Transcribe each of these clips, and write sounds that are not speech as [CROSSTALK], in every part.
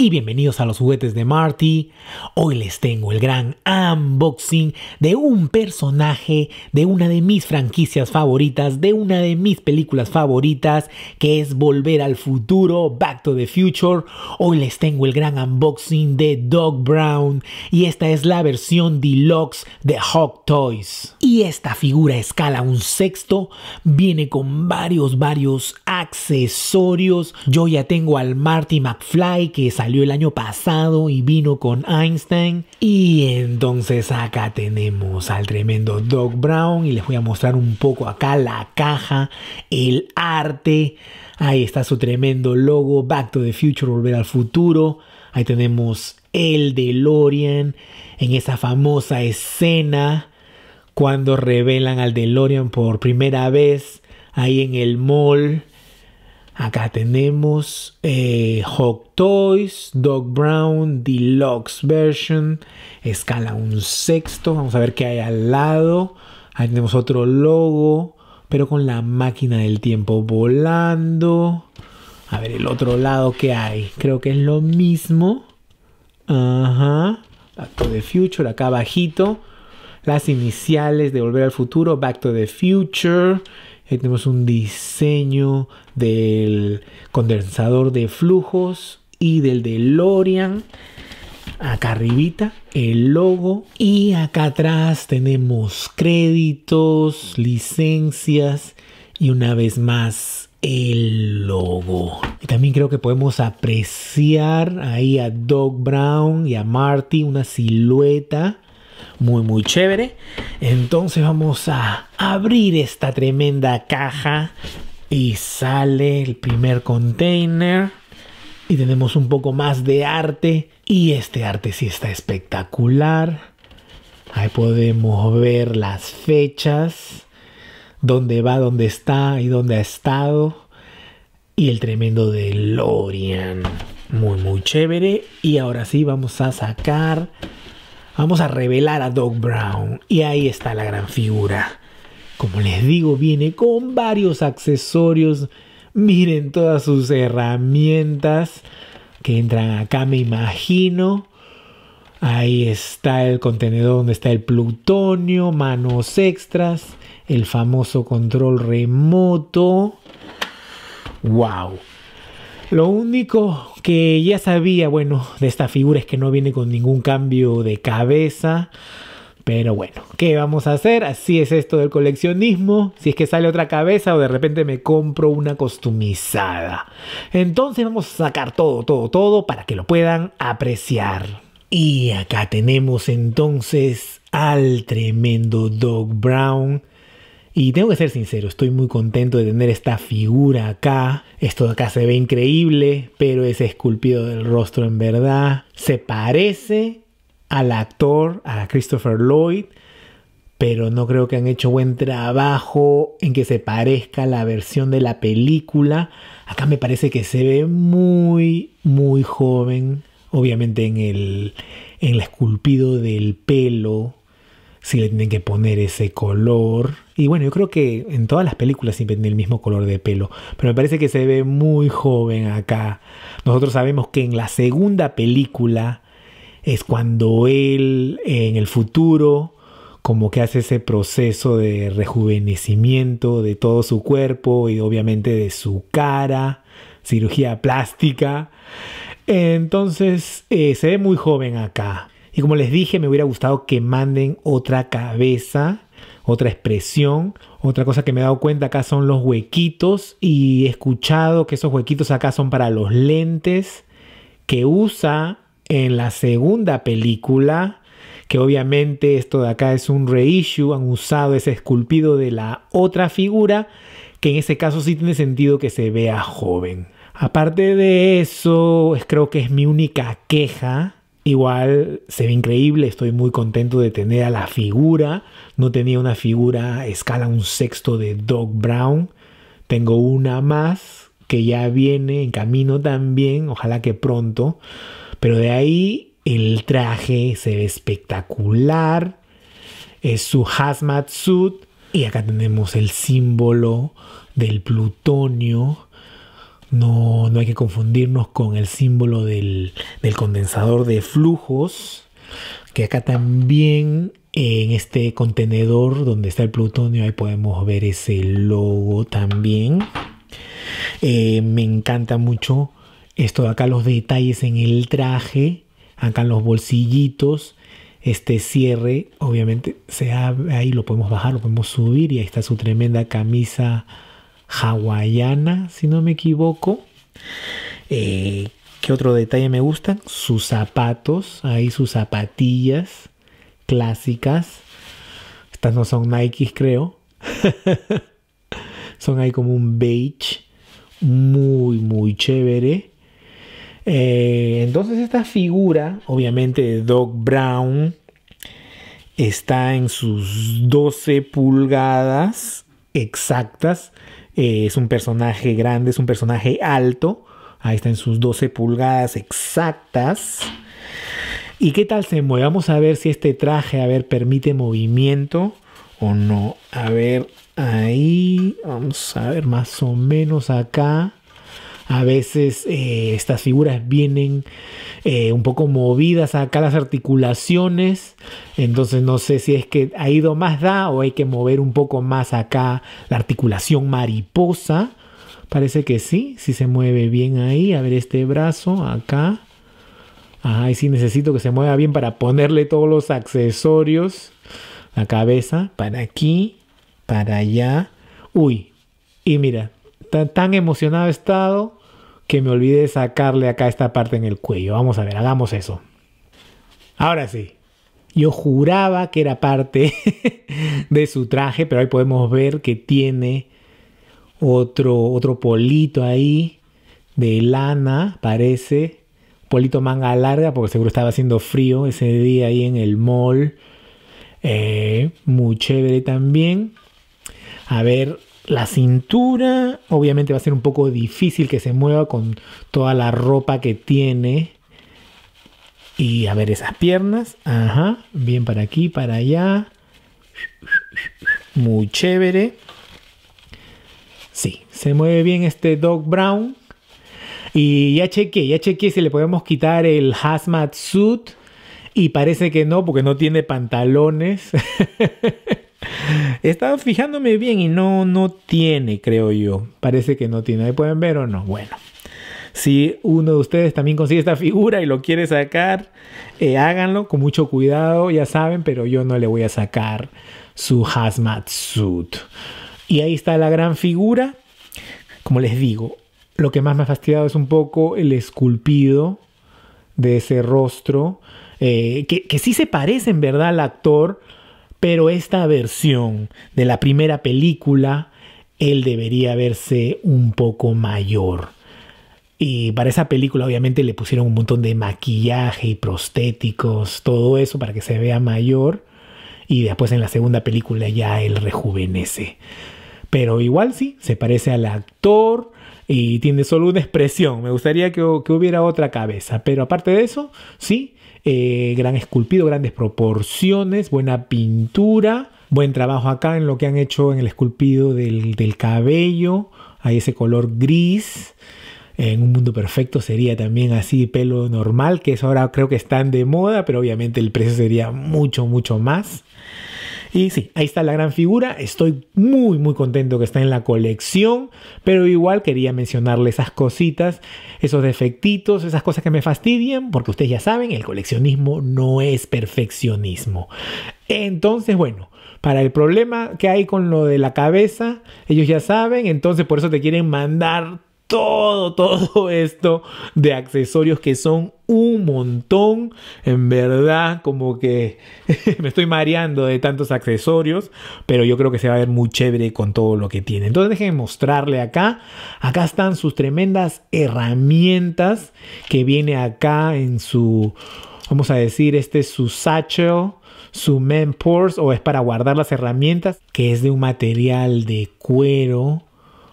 y bienvenidos a los juguetes de Marty. Hoy les tengo el gran unboxing de un personaje de una de mis franquicias favoritas, de una de mis películas favoritas, que es Volver al Futuro, Back to the Future. Hoy les tengo el gran unboxing de Doc Brown y esta es la versión deluxe de Hawk Toys. Y esta figura escala un sexto viene con varios, varios accesorios. Yo ya tengo al Marty McFly que es salió el año pasado y vino con Einstein. Y entonces acá tenemos al tremendo Doc Brown y les voy a mostrar un poco acá la caja, el arte. Ahí está su tremendo logo, Back to the Future, Volver al Futuro. Ahí tenemos el DeLorean en esa famosa escena cuando revelan al DeLorean por primera vez ahí en el mall. Acá tenemos eh, Hawk Toys, Dog Brown, Deluxe Version, escala un sexto. Vamos a ver qué hay al lado. Ahí tenemos otro logo, pero con la máquina del tiempo volando. A ver el otro lado que hay. Creo que es lo mismo. Ajá. Back to the Future, acá abajito. Las iniciales de Volver al Futuro, Back to the Future. Ahí tenemos un diseño del condensador de flujos y del DeLorean. Acá arribita el logo y acá atrás tenemos créditos, licencias y una vez más el logo. Y también creo que podemos apreciar ahí a Doug Brown y a Marty una silueta muy muy chévere. Entonces vamos a abrir esta tremenda caja y sale el primer container y tenemos un poco más de arte y este arte sí está espectacular. Ahí podemos ver las fechas, dónde va, dónde está y dónde ha estado. Y el tremendo de Lorian. Muy, muy chévere. Y ahora sí vamos a sacar Vamos a revelar a Doc Brown. Y ahí está la gran figura. Como les digo, viene con varios accesorios. Miren todas sus herramientas que entran acá, me imagino. Ahí está el contenedor donde está el plutonio, manos extras, el famoso control remoto. ¡Wow! Lo único que ya sabía, bueno, de esta figura es que no viene con ningún cambio de cabeza. Pero bueno, ¿qué vamos a hacer? Así es esto del coleccionismo. Si es que sale otra cabeza o de repente me compro una costumizada. Entonces vamos a sacar todo, todo, todo para que lo puedan apreciar. Y acá tenemos entonces al tremendo Dog Brown y tengo que ser sincero, estoy muy contento de tener esta figura acá. Esto acá se ve increíble, pero ese esculpido del rostro en verdad. Se parece al actor, a Christopher Lloyd, pero no creo que han hecho buen trabajo en que se parezca a la versión de la película. Acá me parece que se ve muy, muy joven. Obviamente en en el esculpido del pelo, si le tienen que poner ese color. Y bueno, yo creo que en todas las películas siempre tiene el mismo color de pelo, pero me parece que se ve muy joven acá. Nosotros sabemos que en la segunda película es cuando él en el futuro como que hace ese proceso de rejuvenecimiento de todo su cuerpo y obviamente de su cara, cirugía plástica. Entonces eh, se ve muy joven acá. Y como les dije, me hubiera gustado que manden otra cabeza, otra expresión. Otra cosa que me he dado cuenta acá son los huequitos y he escuchado que esos huequitos acá son para los lentes que usa en la segunda película, que obviamente esto de acá es un reissue, han usado ese esculpido de la otra figura, que en ese caso sí tiene sentido que se vea joven. Aparte de eso, creo que es mi única queja Igual se ve increíble, estoy muy contento de tener a la figura. No tenía una figura escala un sexto de Doc Brown. Tengo una más que ya viene en camino también, ojalá que pronto. Pero de ahí el traje se ve espectacular. Es su hazmat suit. Y acá tenemos el símbolo del plutonio no, no hay que confundirnos con el símbolo del, condensador de flujos, que acá también en este contenedor donde está el plutonio, ahí podemos ver ese logo también. Eh, me encanta mucho esto de acá, los detalles en el traje, acá en los bolsillitos, este cierre, obviamente se ahí lo podemos bajar, lo podemos subir y ahí está su tremenda camisa hawaiana, si no me equivoco. Eh, ¿Qué otro detalle me gustan? Sus zapatos, ahí sus zapatillas clásicas. Estas no son Nikes, creo. [LAUGHS] son ahí como un beige. Muy, muy chévere. Eh, entonces esta figura, obviamente de Doc Brown, está en sus 12 pulgadas exactas. Eh, es un personaje grande, es un personaje alto. Ahí está en sus 12 pulgadas exactas. ¿Y qué tal se mueve? Vamos a ver si este traje, a ver, permite movimiento o no. A ver, ahí. Vamos a ver más o menos acá. A veces eh, estas figuras vienen eh, un poco movidas acá las articulaciones. Entonces no sé si es que ha ido más da o hay que mover un poco más acá la articulación mariposa. Parece que sí, si se mueve bien ahí. A ver este brazo acá. Ahí sí necesito que se mueva bien para ponerle todos los accesorios. La cabeza, para aquí, para allá. Uy, y mira, tan, tan emocionado he estado que me olvidé sacarle acá esta parte en el cuello. Vamos a ver, hagamos eso. Ahora sí. Yo juraba que era parte [LAUGHS] de su traje, pero ahí podemos ver que tiene otro, otro polito ahí de lana, parece. Polito manga larga, porque seguro estaba haciendo frío ese día ahí en el mall. Eh, muy chévere también. A ver, la cintura obviamente va a ser un poco difícil que se mueva con toda la ropa que tiene. Y a ver esas piernas. Ajá. Bien para aquí, para allá. Muy chévere. Sí, se mueve bien este Dog Brown. Y ya chequé, ya chequé si le podemos quitar el hazmat suit. Y parece que no, porque no tiene pantalones. [LAUGHS] Estaba fijándome bien y no, no tiene, creo yo. Parece que no tiene. Ahí pueden ver o no. Bueno. Si uno de ustedes también consigue esta figura y lo quiere sacar, eh, háganlo con mucho cuidado, ya saben, pero yo no le voy a sacar su hazmat suit. Y ahí está la gran figura. Como les digo, lo que más me ha fastidiado es un poco el esculpido de ese rostro, eh, que, que sí se parece en verdad al actor, pero esta versión de la primera película, él debería verse un poco mayor. Y para esa película obviamente le pusieron un montón de maquillaje y prostéticos, todo eso para que se vea mayor. Y después en la segunda película ya él rejuvenece. Pero igual sí, se parece al actor y tiene solo una expresión. Me gustaría que, que hubiera otra cabeza. Pero aparte de eso, sí, eh, gran esculpido, grandes proporciones, buena pintura, buen trabajo acá en lo que han hecho en el esculpido del, del cabello, hay ese color gris. En un mundo perfecto sería también así pelo normal, que es ahora creo que están de moda, pero obviamente el precio sería mucho, mucho más. Y sí, ahí está la gran figura. Estoy muy, muy contento que está en la colección, pero igual quería mencionarle esas cositas, esos defectitos, esas cosas que me fastidian, porque ustedes ya saben, el coleccionismo no es perfeccionismo. Entonces, bueno, para el problema que hay con lo de la cabeza, ellos ya saben, entonces por eso te quieren mandar todo, [LAUGHS] todo esto de accesorios que son un montón. En verdad, como que [LAUGHS] me estoy mareando de tantos accesorios, pero yo creo que se va a ver muy chévere con todo lo que tiene. Entonces, déjenme mostrarle acá. Acá están sus tremendas herramientas que viene acá en su, vamos a decir, este es su satchel su purse o es para guardar las herramientas que es de un material de cuero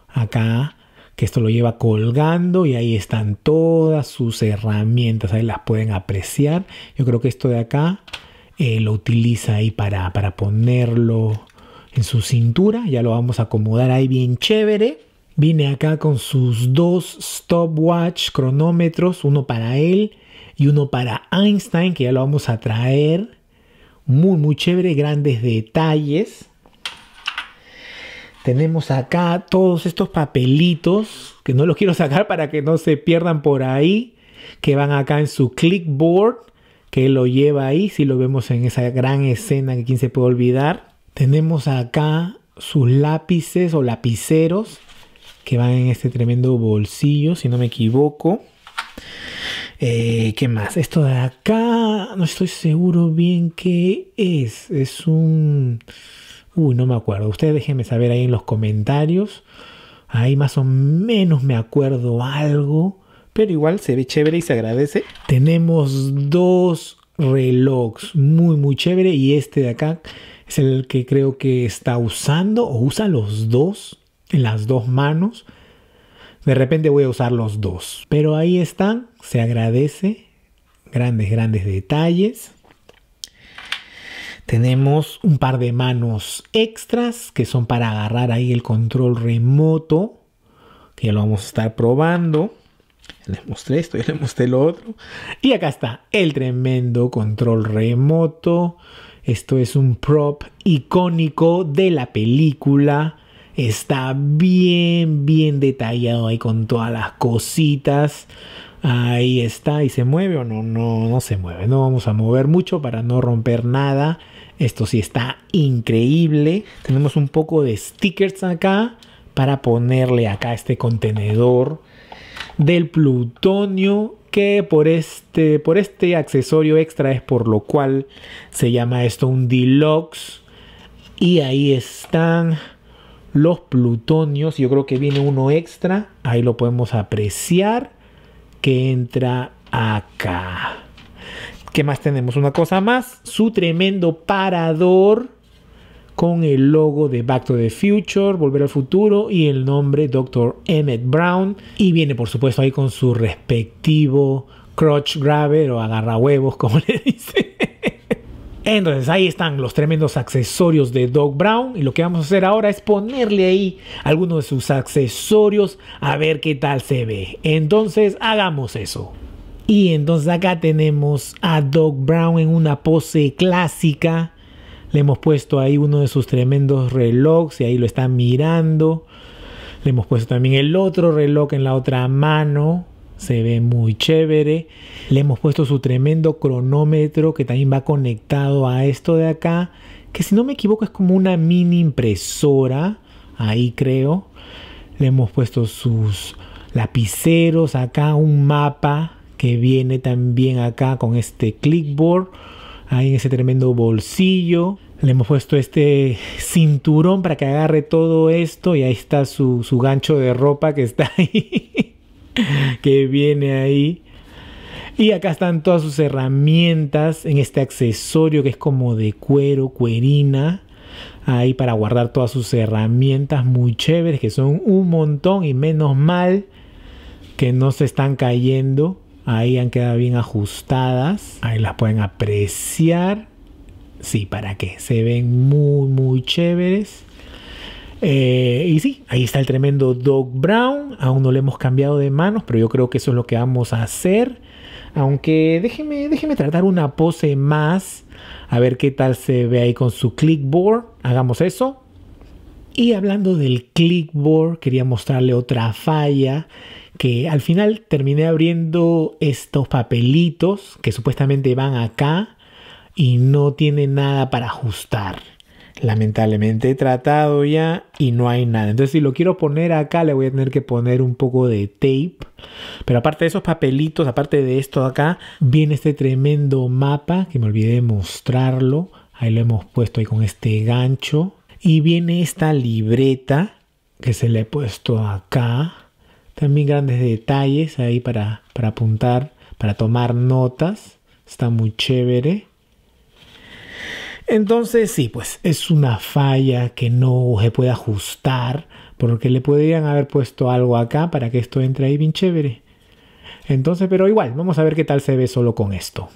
acá que esto lo lleva colgando y ahí están todas sus herramientas, ahí las pueden apreciar. Yo creo que esto de acá eh, lo utiliza ahí para, para ponerlo en su cintura, ya lo vamos a acomodar ahí bien chévere. Vine acá con sus dos stopwatch cronómetros, uno para él y uno para Einstein, que ya lo vamos a traer. Muy, muy chévere, grandes detalles. Tenemos acá todos estos papelitos, que no los quiero sacar [LAUGHS] para que no se pierdan por ahí, que van acá en su clickboard, que lo lleva ahí, si lo vemos en esa gran escena que quién se puede olvidar. Tenemos acá sus lápices o lapiceros, que van en este tremendo bolsillo, si no me equivoco. Eh, ¿Qué más? Esto de acá, no estoy seguro bien qué es. Es un... Uy, no me acuerdo. Ustedes déjenme saber ahí en los comentarios. Ahí más o menos me acuerdo algo. Pero igual se ve chévere y se agradece. Tenemos dos relojes muy muy chévere y este de acá es el que creo que está usando o usa los dos en las dos manos. De repente voy a usar los dos. Pero ahí están, se agradece. Grandes, grandes detalles. Tenemos un par de manos extras que son para agarrar ahí el control remoto, que ya lo vamos a estar probando. Les mostré esto, ya les mostré lo otro. Y acá está el tremendo control remoto. Esto es un prop icónico de la película. Está bien, bien detallado ahí con todas las cositas. Ahí está. ¿Y se mueve o no? No, no se mueve. No vamos a mover mucho para no romper nada. Esto sí está increíble. Tenemos un poco de stickers acá para ponerle acá este contenedor del plutonio que por este, por este accesorio extra es por lo cual se llama esto un deluxe. Y ahí están los plutonios. Yo creo que viene uno extra. Ahí lo podemos apreciar que entra acá. ¿Qué más tenemos? Una cosa más, su tremendo parador con el logo de Back to the Future, Volver al Futuro y el nombre Dr. Emmett Brown. Y viene por supuesto ahí con su respectivo crotch grabber o agarra huevos, [LAUGHS] como le dice. Entonces ahí están los tremendos accesorios de Doc Brown y lo que vamos a hacer ahora es ponerle ahí algunos de sus accesorios a ver qué tal se ve. Entonces hagamos eso. Y entonces acá tenemos a Doc Brown en una pose clásica. Le hemos puesto ahí uno de sus tremendos relojes y ahí lo está mirando. Le hemos puesto también el otro reloj en la otra mano. Se ve muy chévere. Le hemos puesto su tremendo cronómetro que también va conectado a esto de acá. Que si no me equivoco es como una mini impresora. Ahí creo. Le hemos puesto sus lapiceros acá, un mapa que viene también acá con este clickboard. ahí en ese tremendo bolsillo. Le hemos puesto este cinturón para que agarre todo esto y ahí está su, su gancho de ropa que está [LAUGHS] ahí, que viene ahí. Y acá están todas sus herramientas en este accesorio que es como de cuero, cuerina. Ahí para guardar todas sus herramientas muy chéveres que son un montón y menos mal que no se están cayendo. Ahí han quedado bien ajustadas. Ahí las pueden apreciar. Sí, ¿para qué? Se ven muy, muy chéveres. Eh, y sí, ahí está el tremendo dog Brown. Aún no le hemos cambiado de manos, pero yo creo que eso es lo que vamos a hacer. Aunque déjeme, déjeme tratar una pose más. A ver qué tal se ve ahí con su clickboard. Hagamos eso. Y hablando del clickboard, quería mostrarle otra falla que al final terminé abriendo estos papelitos que supuestamente van acá y no tiene nada para ajustar. Lamentablemente he tratado ya y no hay nada. Entonces si lo quiero poner acá le voy a tener que poner un poco de tape. Pero aparte de esos papelitos, aparte de esto de acá, viene este tremendo mapa que me olvidé de mostrarlo. Ahí lo hemos puesto ahí con este gancho y viene esta libreta que se le he puesto acá. También grandes detalles ahí para, para apuntar, para tomar notas. Está muy chévere. Entonces sí, pues es una falla que no se puede ajustar porque le podrían haber puesto algo acá para que esto entre ahí bien chévere. Entonces, pero igual, vamos a ver qué tal se ve solo con esto.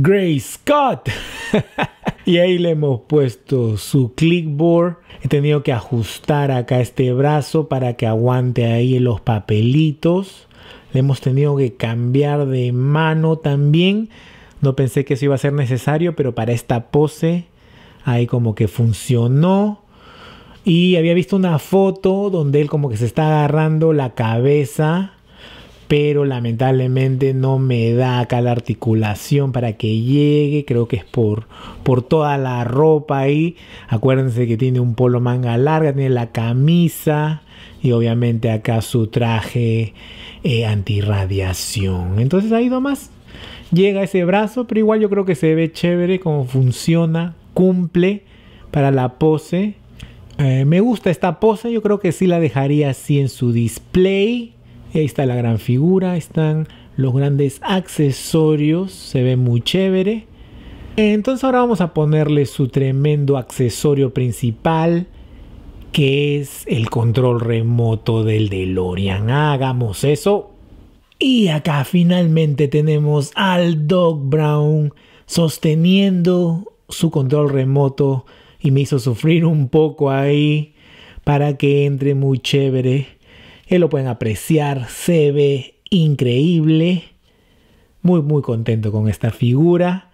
Gray Scott. [LAUGHS] y ahí le hemos puesto su clickboard. He tenido que ajustar acá este brazo para que aguante ahí los papelitos. Le hemos tenido que cambiar de mano también. No pensé que eso iba a ser necesario, pero para esta pose ahí como que funcionó. Y había visto una foto donde él como que se está agarrando la cabeza pero lamentablemente no me da acá la articulación para que llegue, creo que es por, por toda la ropa ahí, acuérdense que tiene un polo manga larga, tiene la camisa y obviamente acá su traje eh, antirradiación, entonces ahí nomás llega ese brazo, pero igual yo creo que se ve chévere cómo funciona, cumple para la pose. Eh, me gusta esta pose, yo creo que sí la dejaría así en su display ahí está la gran figura, están los grandes accesorios, se ve muy chévere. Entonces ahora vamos a ponerle su tremendo accesorio principal, que es el control remoto del DeLorean. Hagamos eso. Y acá finalmente tenemos al Doc Brown sosteniendo su control remoto y me hizo sufrir un poco ahí para que entre muy chévere lo pueden apreciar, se ve increíble. Muy, muy contento con esta figura.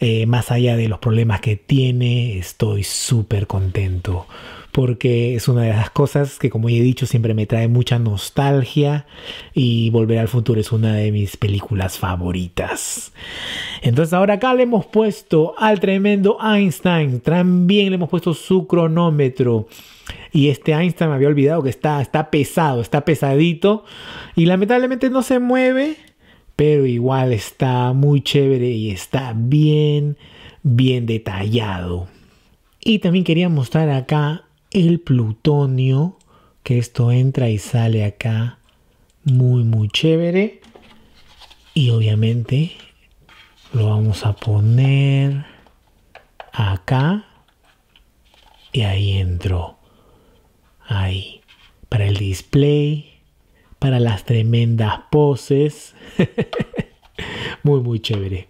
Eh, más allá de los problemas que tiene, estoy súper contento. Porque es una de las cosas que, como ya he dicho, siempre me trae mucha nostalgia. Y Volver al Futuro es una de mis películas favoritas. Entonces, ahora acá le hemos puesto al tremendo Einstein. También le hemos puesto su cronómetro. Y este Einstein me había olvidado que está, está pesado, está pesadito. Y lamentablemente no se mueve, pero igual está muy chévere y está bien, bien detallado. Y también quería mostrar acá el plutonio, que esto entra y sale acá muy, muy chévere. Y obviamente lo vamos a poner acá y ahí entró ahí. Para el display, para las tremendas poses. [LAUGHS] muy, muy chévere.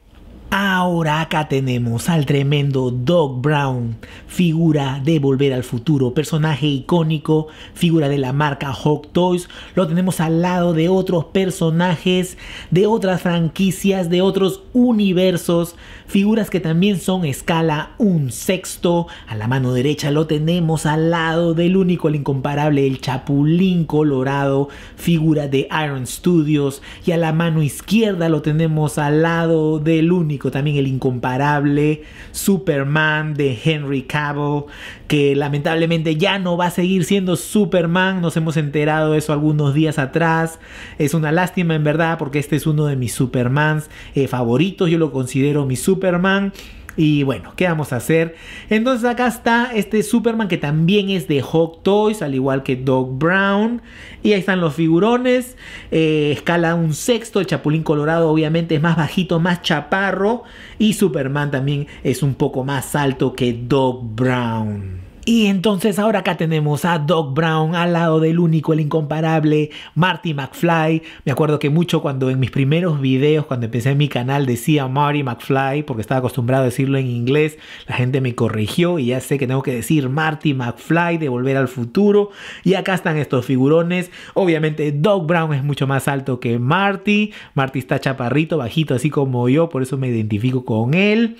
Ahora acá tenemos al tremendo Doc Brown, figura de Volver al Futuro, personaje icónico, figura de la marca Hawk Toys. Lo tenemos al lado de otros personajes, de otras franquicias, de otros universos, figuras que también son escala un sexto. A la mano derecha lo tenemos al lado del único, el incomparable, el Chapulín Colorado, figura de Iron Studios. Y a la mano izquierda lo tenemos al lado del único también el incomparable Superman de Henry Cavill, que lamentablemente ya no va a seguir siendo Superman, nos hemos enterado de eso algunos días atrás, es una lástima en verdad porque este es uno de mis Supermans eh, favoritos, yo lo considero mi Superman. Y bueno, ¿qué vamos a hacer? Entonces acá está este Superman que también es de Hawk Toys, al igual que Dog Brown. Y ahí están los figurones. Eh, escala un sexto. El Chapulín Colorado obviamente es más bajito, más chaparro. Y Superman también es un poco más alto que Dog Brown. Y entonces ahora acá tenemos a Doc Brown al lado del único, el incomparable, Marty McFly. Me acuerdo que mucho cuando en mis primeros videos, cuando empecé mi canal, decía Marty McFly, porque estaba acostumbrado a decirlo en inglés, la gente me corrigió y ya sé que tengo que decir Marty McFly de Volver al Futuro. Y acá están estos figurones. Obviamente Doc Brown es mucho más alto que Marty. Marty está chaparrito, bajito, así como yo, por eso me identifico con él.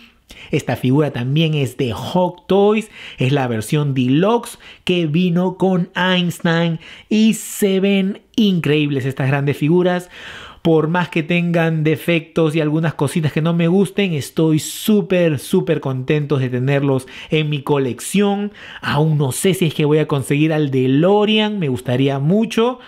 Esta figura también es de Hawk Toys, es la versión deluxe que vino con Einstein y se ven increíbles estas grandes figuras. Por más que tengan defectos y algunas cositas que no me gusten, estoy súper, súper contento de tenerlos en mi colección. Aún no sé si es que voy a conseguir al DeLorean, me gustaría mucho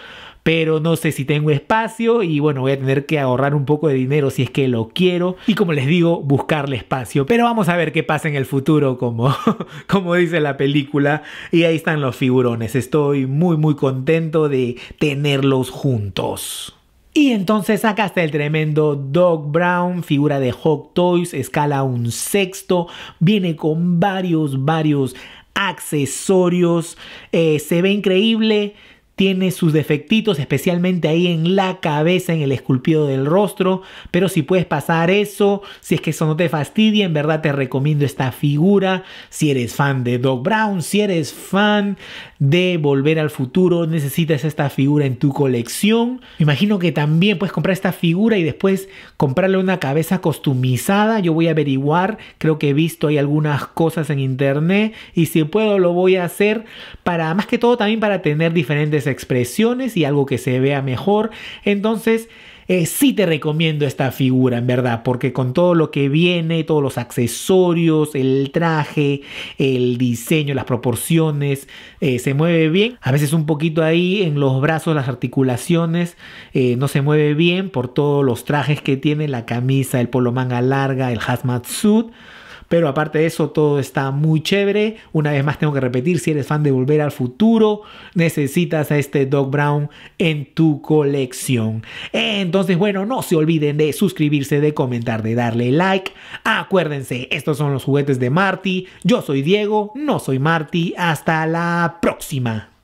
pero no sé si tengo espacio y bueno, voy a tener que ahorrar un poco de dinero si es que lo quiero y como les digo, buscarle espacio. Pero vamos a ver qué pasa en el futuro como, [LAUGHS] como dice la película y ahí están los figurones. Estoy muy muy contento de tenerlos juntos. Y entonces acá está el tremendo dog Brown, figura de Hawk Toys, escala un sexto, viene con varios, varios accesorios, eh, se ve increíble, tiene sus defectitos, especialmente ahí en la cabeza, en el esculpido del rostro, pero si puedes pasar eso, si es que eso no te fastidia, en verdad te recomiendo esta figura, si eres fan de Doc Brown, si eres fan de Volver al Futuro, necesitas esta figura en tu colección. Me imagino que también puedes comprar esta figura y después comprarle una cabeza costumizada yo voy a averiguar, creo que he visto ahí algunas cosas en internet y si puedo lo voy a hacer para, más que todo también para tener diferentes expresiones y algo que se vea mejor. Entonces, eh, sí te recomiendo esta figura, en verdad, porque con todo lo que viene, todos los accesorios, el traje, el diseño, las proporciones, eh, se mueve bien. A veces un poquito ahí en los brazos, las articulaciones, eh, no se mueve bien por todos los trajes que tiene, la camisa, el polo manga larga, el hazmat suit. Pero aparte de eso, todo está muy chévere. Una vez más tengo que repetir, si eres fan de Volver al Futuro, necesitas a este Doc Brown en tu colección. Entonces, bueno, no se olviden de suscribirse, de comentar, de darle like. Acuérdense, estos son los juguetes de Marty. Yo soy Diego, no soy Marty. Hasta la próxima.